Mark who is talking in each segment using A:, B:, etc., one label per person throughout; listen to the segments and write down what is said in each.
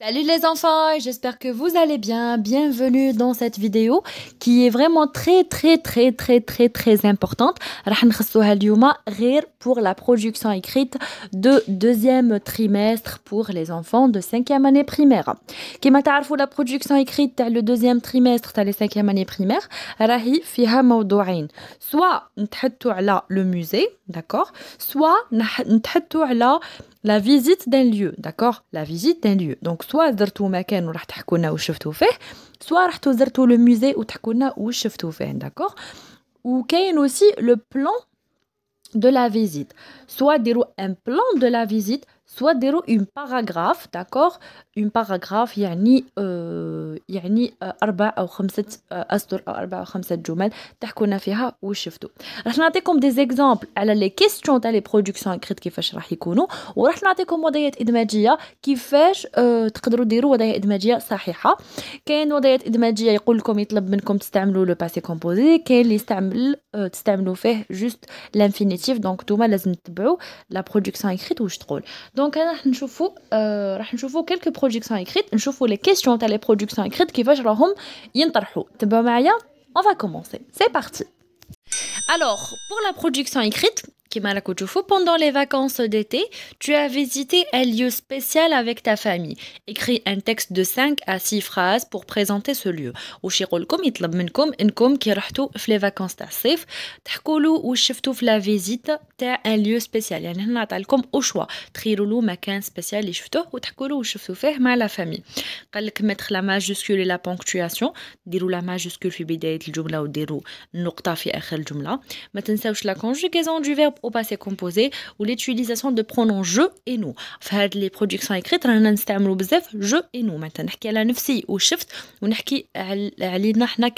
A: Salut les enfants, j'espère que vous allez bien. Bienvenue dans cette vidéo qui est vraiment très très très très très très importante. pour la production écrite de deuxième trimestre pour les enfants de cinquième année primaire. Qui la production écrite le deuxième trimestre les cinquième année primaire. Rahi fiha Soit le musée, d'accord Soit la visite d'un lieu, d'accord La visite d'un lieu. Donc, soit d'artou maken ou rahtakuna ou chefto fait, soit rahtou d'artou le musée ou tahkuna ou chefto fait, d'accord Ou a aussi le plan de la visite. Soit dirou un plan de la visite, soit ديروا une paragraphe d'accord une paragraphe يعني يعني اربع او خمسه اسطر او اربع او خمسه جمل تحكونا فيها واش شفتوا راح نعطيكم دي زيكزامبل على لي كيستيون تاع لي برودكسيون اكريت كيفاش راح يكونوا وراح نعطيكم وضعيات ادماجيه كيفاش تقدروا ديروا وضعيه ادماجيه صحيحه كاين وضعيات ادماجيه يقول لكم يطلب منكم تستعملوا لو باسي كومبوزي كاين اللي يستعمل تستعملوا فيه جوست لانفينيتيف دونك نتوما لازم تتبعوا لا برودكسيون اكريت واش تقول Donc, on va voir quelques productions écrites, on les questions que les productions écrites qui vont On va commencer. C'est parti. Alors, pour la production écrite, Kimala Kuchufu, pendant les vacances d'été, tu as visité un lieu spécial avec ta famille. Écris un texte de 5 à 6 phrases pour présenter ce lieu. Ou chirolkom, itlab minkom, inkom, kirahtu, les vacances tassif, tchkoulou, ou chiftou, la visite, t'as un lieu spécial. Yann, natalkom, au choix. Triroulou, makin spécial, ichfto, ou tchkoulou, ou chiftou, fais ma la famille. Kalk mettre la majuscule et la ponctuation. Dirou la majuscule, fibidé, il jumla, ou dirou, nokta, fi, echel jumla. Maintenant, c'est la conjugaison du verbe au passé composé ou l'utilisation de pronoms je et nous. فهاد les productions écrites un نستعملو بزاف je et nous معناتها نحكي على نفسي وشفت ونحكي علينا حنا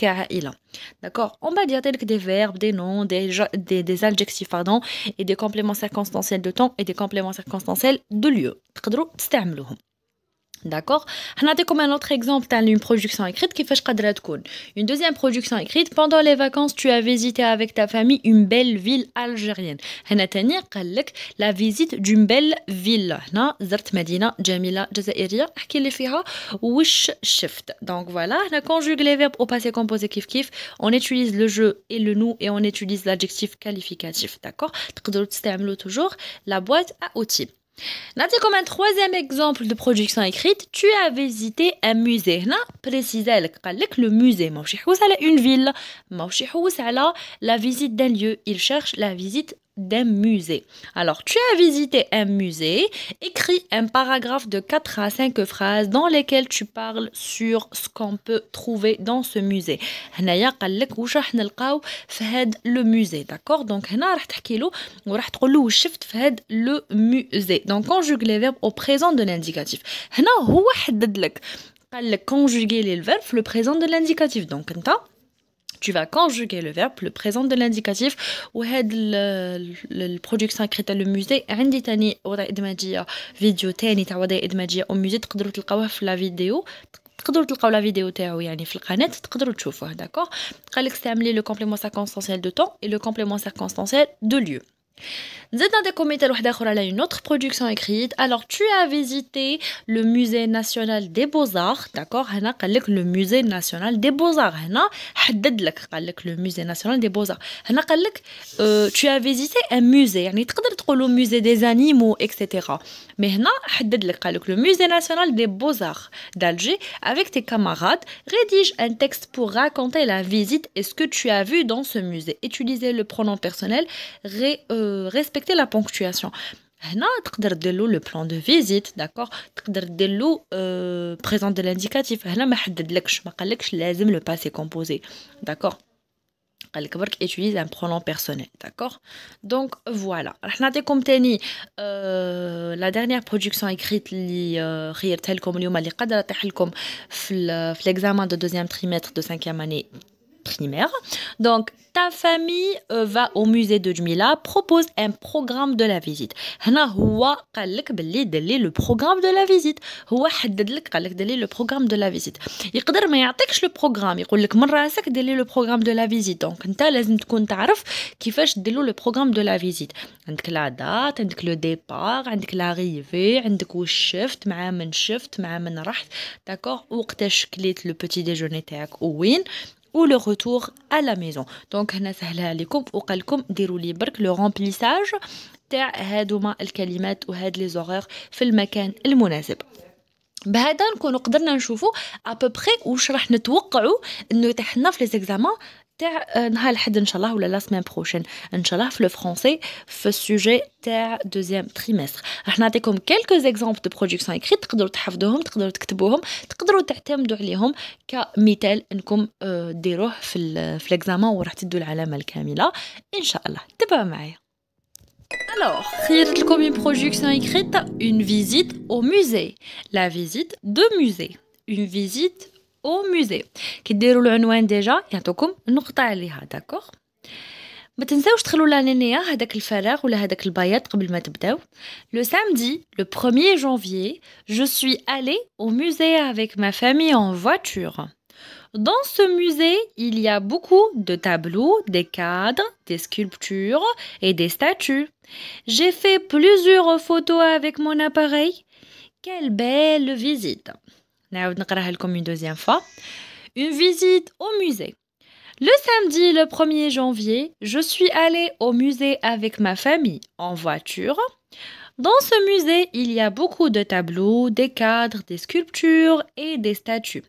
A: D'accord On va dire que des verbes, des noms, des, des, des, adjectifs, pardon, et des compléments circonstanciels de temps et des compléments circonstanciels de lieu. D'accord a comme un autre exemple, tu as une production écrite qui fait Une deuxième production écrite, pendant les vacances, tu as visité avec ta famille une belle ville algérienne. La visite d'une belle ville. Zart Medina, Jamila, Jazairia, Wish Shift. Donc voilà, on conjugue les verbes au passé composé kif kif. On utilise le jeu et le nous et on utilise l'adjectif qualificatif. D'accord Tu peux toujours la boîte à outils comme un troisième exemple de production écrite tu as visité un musée Là, précisé le musée il je une ville Il ça la visite d'un lieu il cherche la visite d'un musée. Alors, tu as visité un musée, écris un paragraphe de 4 à 5 phrases dans lesquelles tu parles sur ce qu'on peut trouver dans ce musée. هنايا قال لك واش راح نلقاو في هذا musée, d'accord Donc هنا راح تحكي له وراح تقول له شفت musée. Donc conjugue les verbes au présent de l'indicatif. هنا هو حدد لك conjuguer les verbes le présent de l'indicatif. Donc temps tu vas conjuguer le verbe, le présent de l'indicatif, ou le production de le musée, عندي تاني وضع إدماجية فيديو la تاع وضع إدماجية la musée تقدروا تلقاوه في لا تقدروا تلقاو لا فيديو تاعو يعني في القناه تقدروا تشوفوه داكور قالك استعملي لو كومبليمون circonstanciel دو temps اي لو كومبليمون circonstanciel دو ليو زدنا ديكوميتا une autre production écrite. Alors tu as visité le musée national des beaux-arts, d'accord le musée national des beaux-arts le musée national des beaux-arts euh, tu as visité un musée le musée des animaux, etc. Mais maintenant, le musée national des beaux-arts d'Alger, avec tes camarades, rédige un texte pour raconter la visite et ce que tu as vu dans ce musée. Utilisez le pronom personnel, euh, respectez la ponctuation. هنا peux de le plan de visite, d'accord Tu euh, peux l'indicatif. Maintenant, présent passé l'indicatif. d'accord. لازم le passé composé, d'accord utilise un pronom personnel, d'accord Donc voilà. euh, la dernière production écrite l'examen euh, euh, de deuxième trimestre de cinquième année primaire. Donc, ta famille euh, va au musée de Jumila, propose un programme de la visite. le programme de la visite. le programme de la visite. Il peut ما le programme. Il dit le programme de la visite. Donc, tu لازم que تعرف le programme de la visite. a la date, عندك le départ, عندك l'arrivée, عندك shift, شفت مع shift, شفت مع من رحت. D'accord وقتاش شكليت le petit déjeuner تاعك وين le retour à la maison دونك هنا سهلها عليكم وقالكم ديروا لي برك لو تاع هادوما الكلمات وهاد لي زوغور في المكان المناسب بهذا نكونو قدرنا نشوفو ابوبخي واش راح نتوقعو انه يطيح لنا في لي زيكزامان تاع نهار الحد ان شاء الله ولا لا سيمين بروشين ان شاء الله في لو فرونسي في السوجي تاع دوزيام تريمستر راح نعطيكم تقدروا تحفظوهم تقدروا تكتبوهم تقدروا تعتمدوا عليهم كمثال انكم ديروه في في وراح تدوا العلامه الكامله ان شاء الله تبعوا Alors, خيرت لكم une production écrite, une visite au musée. La visite de musée. Une visite au musée. كي vous العنوان déjà يعطوكم نقطه vous le samedi le 1er janvier je suis allée au musée avec ma famille en voiture Dans ce musée, il y a beaucoup de tableaux, des cadres, des sculptures et des statues. J'ai fait plusieurs photos avec mon appareil. Quelle belle visite une deuxième fois. Une visite au musée. Le samedi, le 1er janvier, je suis allée au musée avec ma famille en voiture. Dans ce musée, il y a beaucoup de tableaux, des cadres, des sculptures et des statues.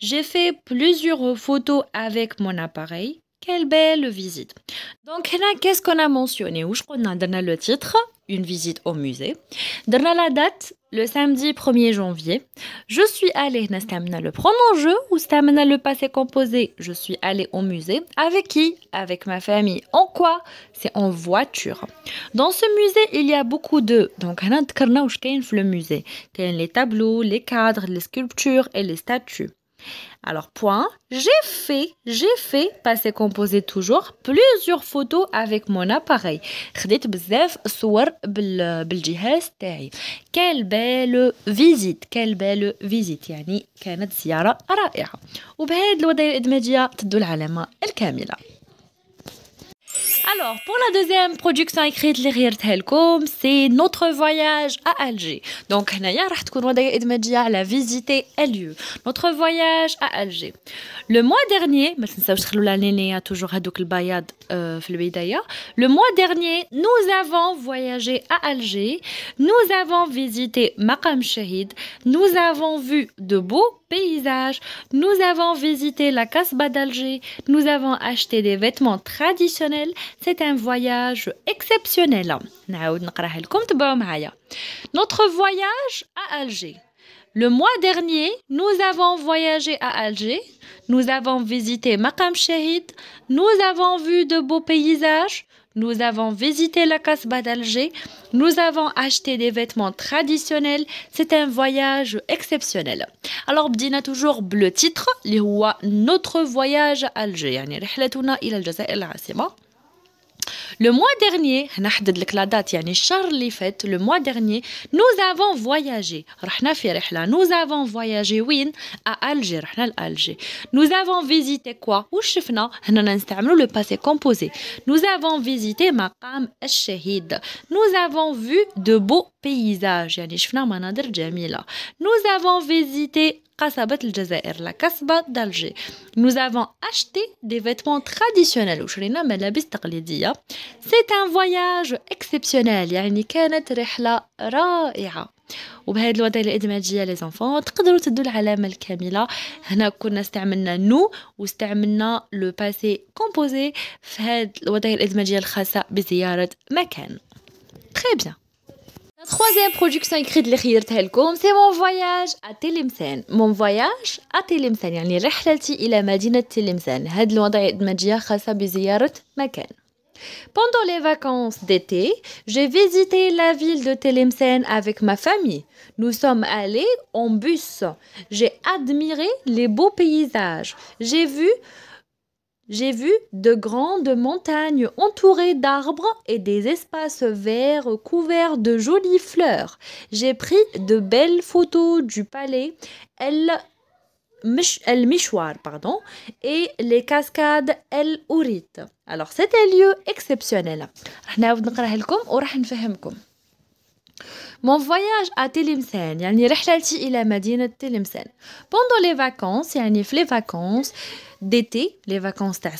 A: J'ai fait plusieurs photos avec mon appareil. Quelle belle visite. Donc là, qu'est-ce qu'on a mentionné Où je a donné le titre une visite au musée. Dans la date, le samedi 1er janvier, je suis allée, le pronom-jeu ou le passé composé, je suis allée au musée. Avec qui Avec ma famille. En quoi C'est en voiture. Dans ce musée, il y a beaucoup de... Donc, le musée. Il y a les tableaux, les cadres, les sculptures et les statues. Alors, point, j'ai fait, j'ai fait, passé composé toujours, plusieurs photos avec mon appareil. خديت بزاف صور بالجهاز تاعي. Quelle belle visite, quelle belle visite. يعني كانت زيارة رائعة. وبهذه الوضعية الإدماجية تدل علامة الكاملة. Alors, pour la deuxième production écrite les Telkom, c'est notre voyage à Alger. Donc, هنايا راح تكون ودايا visité على visiter un lieu. Notre voyage à Alger. Le mois dernier, ما تنساوش تخلوا لنا toujours le bayad. Euh, d'ailleurs. Le mois dernier, nous avons voyagé à Alger, nous avons visité Maqam Shahid, nous avons vu de beaux paysages, nous avons visité la Casbah d'Alger, nous avons acheté des vêtements traditionnels. C'est un voyage exceptionnel. Notre voyage à Alger. Le mois dernier, nous avons voyagé à Alger, nous avons visité Maqam Shahid, nous avons vu de beaux paysages, nous avons visité la Casbah d'Alger, nous avons acheté des vêtements traditionnels, c'est un voyage exceptionnel. Alors bdina toujours le titre, notre voyage à Alger, le mois dernier, Charlie date, le mois dernier, nous avons voyagé. Nous avons voyagé win, à Alger, Nous avons visité quoi le passé composé. Nous avons visité Maqam al-Shahid. Nous avons vu de beaux paysages. Nous avons visité قصبت الجزائر لا قصبة دالجي nous avons acheté des vêtements traditionnels وشرينا ملابس تقليدية c'est un voyage exceptionnel يعني كانت رحلة رائعة وبهذه الوضعيه الادماجيه لي تقدروا تدوا العلامه الكامله هنا كنا استعملنا نو واستعملنا لو باسي كومبوزي في هذه الوضعيه الادماجيه الخاصه بزياره مكان تري بيان Troisième production écrite Telkom, c'est mon voyage à فواياج Mon voyage à فواياج ا تلمسان يعني رحلتي الى مدينه تلمسان هاد الوضع الادماجيه خاصه بزياره مكان Pendant les vacances d'été, j'ai visité la ville de Tlemcen avec ma famille. Nous sommes allés en bus. J'ai admiré les beaux paysages. J'ai vu j'ai vu de grandes montagnes entourées d'arbres et des espaces verts couverts de jolies fleurs. J'ai pris de belles photos du palais El, Mishwar pardon, et les cascades El Ourit. Alors, c'était un lieu exceptionnel. Mon voyage à Tlemcen, Pendant les vacances, les vacances d'été, les vacances تاع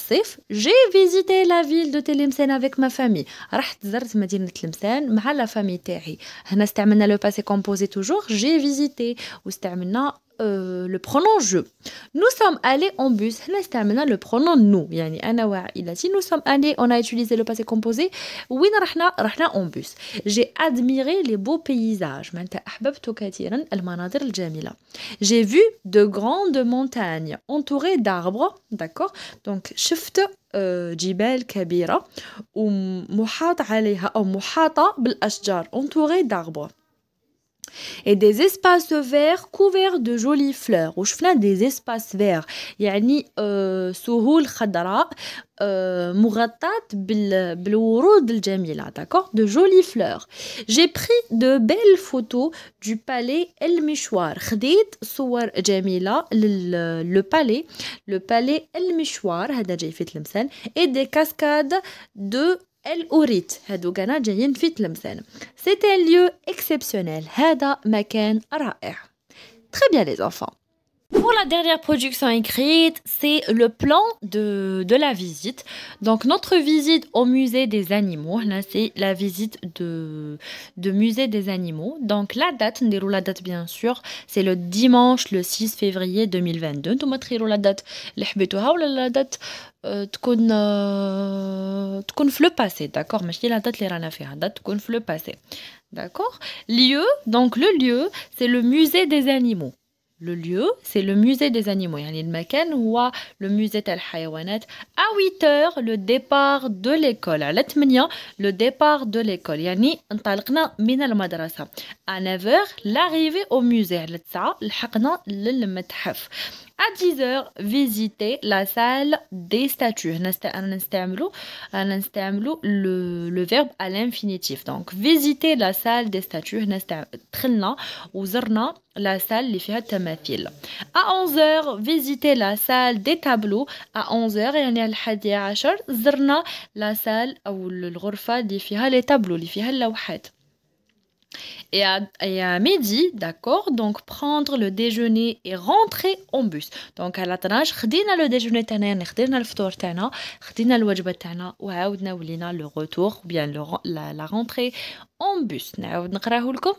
A: j'ai visité la ville de Tlemcen avec ma famille. رحت زرت مدينة تلمسان la famille تاعي. هنا استعملنا le passé composé toujours, j'ai visité euh, le pronom je. Nous sommes allés en bus. Nous le pronom nous. Yani, nous sommes allés, on a utilisé le passé composé. Oui, rahna, en bus. J'ai admiré les beaux paysages. J'ai vu de grandes montagnes entourées d'arbres. D'accord Donc, shift جبال كبيرة ومحاط عليها أو محاطة بالأشجار entourées d'arbres et des espaces verts couverts de jolies fleurs وشفنا des espaces verts يعني souhul خضراء مغطاة بالورود الجميلة d'accord de jolies fleurs j'ai pris de belles photos du palais El خديت le palais le palais el هذا et des cascades de el-ourit hadougana jenin fitlemsen c'est un lieu exceptionnel héda makan hara très bien les enfants pour la dernière production écrite, c'est le plan de, la visite. Donc notre visite au musée des animaux, là c'est la visite de, de musée des animaux. Donc la date, déroule la date bien sûr, c'est le dimanche le 6 février 2022. Nous le la date, la date euh, euh, le passé, d'accord لو d'accord ماشي lieu donc le lieu c'est le musée des animaux le lieu, c'est le musée des animaux. يعني المكان هو le musée تاع الحيوانات. À 8h le départ de l'école. على 8 h le départ de l'école. يعني انطلقنا من المدرسة. À 9h l'arrivée au musée. على 9 h لحقنا للمتحف. À 10h, visitez la salle des statues. Le, le verbe à l'infinitif. Donc, visitez la salle des statues. la salle les À 11h, visitez la salle des tableaux. À 11h, il y a la salle ou le les tableaux, les tableaux. Et à, et midi, d'accord, donc prendre le déjeuner et rentrer en bus. Donc à la tâche, khdina le déjeuner le خدينا الفطور تاعنا, le الوجبة تاعنا وعاودنا ولينا le retour ou bien le, la, rentrée en bus. نعاود نقراهولكم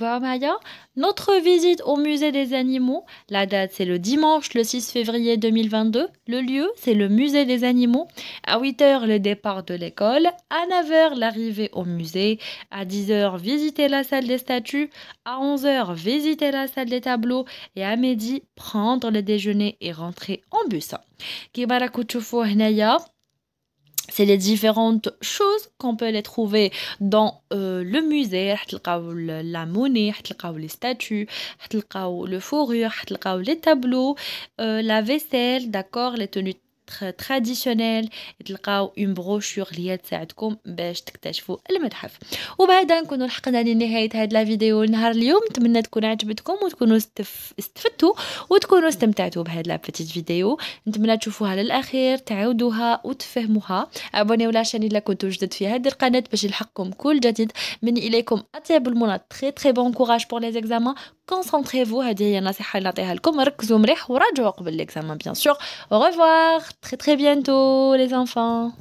A: Maya. notre visite au musée des animaux. La date, c'est le dimanche, le 6 février 2022. Le lieu, c'est le musée des animaux. À 8h, le départ de l'école. À 9h, l'arrivée au musée. À 10h, visiter la salle des statues. À 11h, visiter la salle des tableaux. Et à midi, prendre le déjeuner et rentrer en bus. Kibara Kuchufu c'est les différentes choses qu'on peut les trouver dans euh, le musée, la monnaie, les statues, le fourrure, les tableaux, euh, la vaisselle, d'accord, les tenues تراديشنيل تلقاو اون بروشور اللي هي تساعدكم باش تكتشفوا المتحف وبهذا نكونوا لحقنا لنهايه هذه الفيديو نهار اليوم نتمنى تكون عجبتكم وتكونوا استفدتوا وتكونوا استمتعتوا بهذا لابتيت فيديو نتمنى تشوفوها للاخير تعاودوها وتفهموها ابونيو لاشين الا كنتو جدد في هذه القناه باش يلحقكم كل جديد من اليكم اطيب المنى تري تري بون كوراج بور لي زيكزامان كونسونتريفو هذه هي النصيحه اللي نعطيها لكم ركزوا مليح وراجعوا قبل ليكزامان بيان سور au très très bientôt les enfants